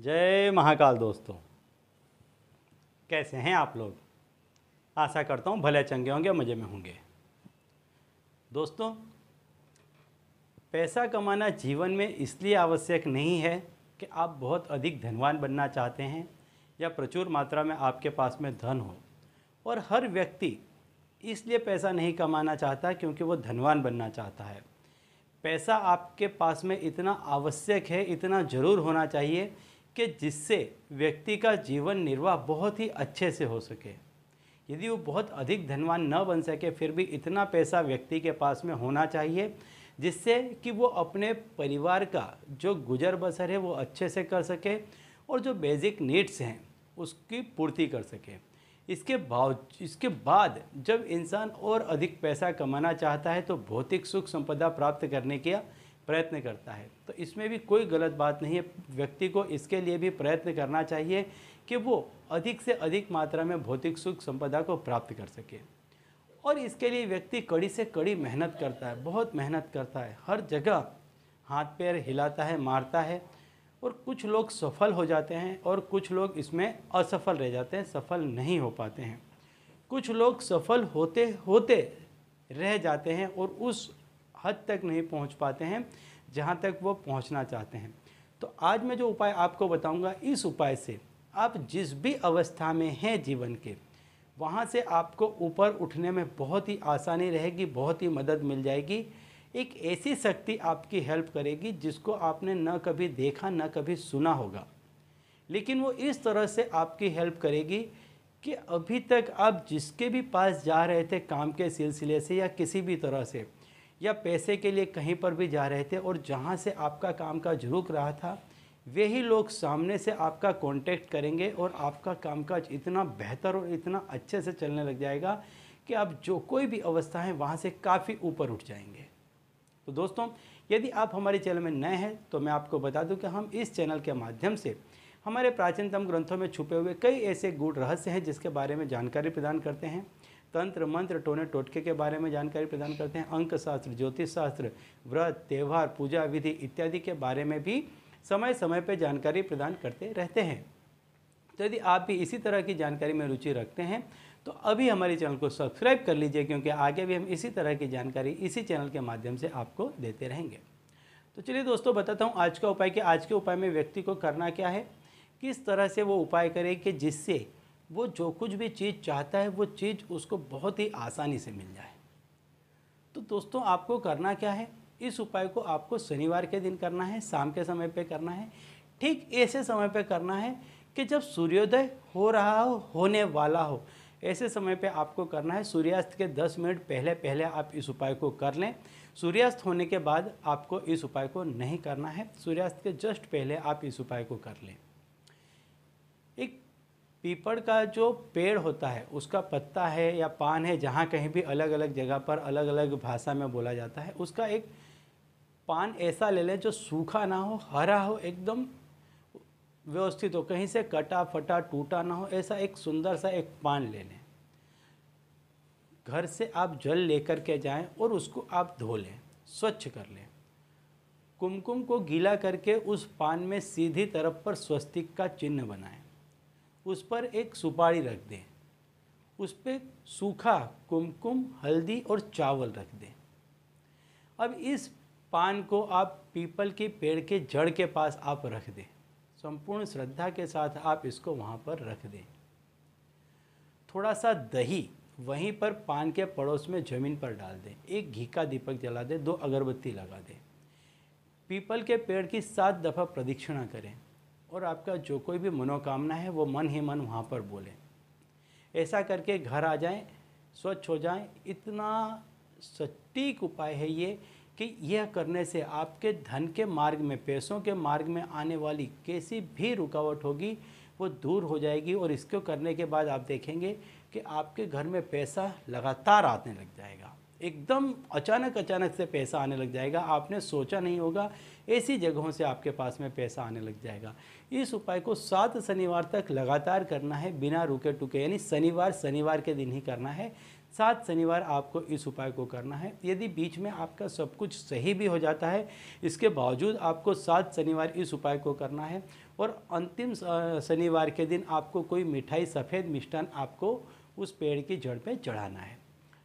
जय महाकाल दोस्तों कैसे हैं आप लोग आशा करता हूँ भले चंगे होंगे मज़े में होंगे दोस्तों पैसा कमाना जीवन में इसलिए आवश्यक नहीं है कि आप बहुत अधिक धनवान बनना चाहते हैं या प्रचुर मात्रा में आपके पास में धन हो और हर व्यक्ति इसलिए पैसा नहीं कमाना चाहता क्योंकि वो धनवान बनना चाहता है पैसा आपके पास में इतना आवश्यक है इतना ज़रूर होना चाहिए कि जिससे व्यक्ति का जीवन निर्वाह बहुत ही अच्छे से हो सके यदि वो बहुत अधिक धनवान न बन सके फिर भी इतना पैसा व्यक्ति के पास में होना चाहिए जिससे कि वो अपने परिवार का जो गुजर बसर है वो अच्छे से कर सके और जो बेसिक नीड्स हैं उसकी पूर्ति कर सके इसके बाव इसके बाद जब इंसान और अधिक पैसा कमाना चाहता है तो भौतिक सुख संपदा प्राप्त करने का प्रयत्न करता है तो इसमें भी कोई गलत बात नहीं है व्यक्ति को इसके लिए भी प्रयत्न करना चाहिए कि वो अधिक से अधिक मात्रा में भौतिक सुख संपदा को प्राप्त कर सके और इसके लिए व्यक्ति कड़ी से कड़ी मेहनत करता है बहुत मेहनत करता है हर जगह हाथ पैर हिलाता है मारता है और कुछ लोग सफल हो जाते हैं और कुछ लोग इसमें असफल रह जाते हैं सफल नहीं हो पाते हैं कुछ लोग सफल होते होते रह जाते हैं और उस हद तक नहीं पहुंच पाते हैं जहां तक वो पहुंचना चाहते हैं तो आज मैं जो उपाय आपको बताऊंगा इस उपाय से आप जिस भी अवस्था में हैं जीवन के वहाँ से आपको ऊपर उठने में बहुत ही आसानी रहेगी बहुत ही मदद मिल जाएगी एक ऐसी शक्ति आपकी हेल्प करेगी जिसको आपने न कभी देखा न कभी सुना होगा लेकिन वो इस तरह से आपकी हेल्प करेगी कि अभी तक आप जिसके भी पास जा रहे थे काम के सिलसिले से या किसी भी तरह से या पैसे के लिए कहीं पर भी जा रहे थे और जहाँ से आपका काम काज रुक रहा था वही लोग सामने से आपका कांटेक्ट करेंगे और आपका कामकाज इतना बेहतर और इतना अच्छे से चलने लग जाएगा कि आप जो कोई भी अवस्था है वहाँ से काफ़ी ऊपर उठ जाएंगे तो दोस्तों यदि आप हमारे चैनल में नए हैं तो मैं आपको बता दूं कि हम इस चैनल के माध्यम से हमारे प्राचीनतम ग्रंथों में छुपे हुए कई ऐसे गुड़ रहस्य हैं जिसके बारे में जानकारी प्रदान करते हैं तंत्र मंत्र टोने टोटके के बारे में जानकारी प्रदान करते हैं अंक शास्त्र ज्योतिष शास्त्र व्रत त्यौहार पूजा विधि इत्यादि के बारे में भी समय समय पर जानकारी प्रदान करते रहते हैं तो यदि आप भी इसी तरह की जानकारी में रुचि रखते हैं तो अभी हमारे चैनल को सब्सक्राइब कर लीजिए क्योंकि आगे भी हम इसी तरह की जानकारी इसी चैनल के माध्यम से आपको देते रहेंगे तो चलिए दोस्तों बताता हूँ आज का उपाय कि आज के उपाय में व्यक्ति को करना क्या है किस तरह से वो उपाय करे कि जिससे वो जो कुछ भी चीज़ चाहता है वो चीज़ उसको बहुत ही आसानी से मिल जाए तो दोस्तों आपको करना क्या है इस उपाय को आपको शनिवार के दिन करना है शाम के समय पे करना है ठीक ऐसे समय पे करना है कि जब सूर्योदय हो रहा हो होने वाला हो ऐसे समय पे आपको करना है सूर्यास्त के 10 मिनट पहले पहले आप इस उपाय को कर लें सूर्यास्त होने के बाद आपको इस उपाय को नहीं करना है सूर्यास्त के जस्ट पहले आप इस उपाय को कर लें पीपड़ का जो पेड़ होता है उसका पत्ता है या पान है जहाँ कहीं भी अलग अलग जगह पर अलग अलग भाषा में बोला जाता है उसका एक पान ऐसा ले लें जो सूखा ना हो हरा हो एकदम व्यवस्थित हो कहीं से कटा फटा टूटा ना हो ऐसा एक सुंदर सा एक पान ले लें घर से आप जल लेकर के जाएं और उसको आप धो लें स्वच्छ कर लें कुमकुम को गीला करके उस पान में सीधी तरफ पर स्वस्तिक का चिन्ह बनाएं उस पर एक सुपारी रख दें उस पर सूखा कुमकुम हल्दी और चावल रख दें अब इस पान को आप पीपल के पेड़ के जड़ के पास आप रख दें संपूर्ण श्रद्धा के साथ आप इसको वहाँ पर रख दें थोड़ा सा दही वहीं पर पान के पड़ोस में ज़मीन पर डाल दें एक घी का दीपक जला दें दो अगरबत्ती लगा दें पीपल के पेड़ की सात दफ़ा प्रदीक्षिणा करें और आपका जो कोई भी मनोकामना है वो मन ही मन वहाँ पर बोलें ऐसा करके घर आ जाएं स्वच्छ हो जाएं इतना सटीक उपाय है ये कि यह करने से आपके धन के मार्ग में पैसों के मार्ग में आने वाली कैसी भी रुकावट होगी वो दूर हो जाएगी और इसको करने के बाद आप देखेंगे कि आपके घर में पैसा लगातार आने लग जाएगा एकदम अचानक अचानक से पैसा आने लग जाएगा आपने सोचा नहीं होगा ऐसी जगहों से आपके पास में पैसा आने लग जाएगा इस उपाय को सात शनिवार तक लगातार करना है बिना रुके टुके यानी शनिवार शनिवार के दिन ही करना है सात शनिवार आपको इस उपाय को करना है यदि बीच में आपका सब कुछ सही भी हो जाता है इसके बावजूद आपको सात शनिवार इस उपाय को करना है और अंतिम शनिवार के दिन आपको कोई मिठाई सफ़ेद मिष्ठान आपको उस पेड़ की जड़ पे चढ़ाना है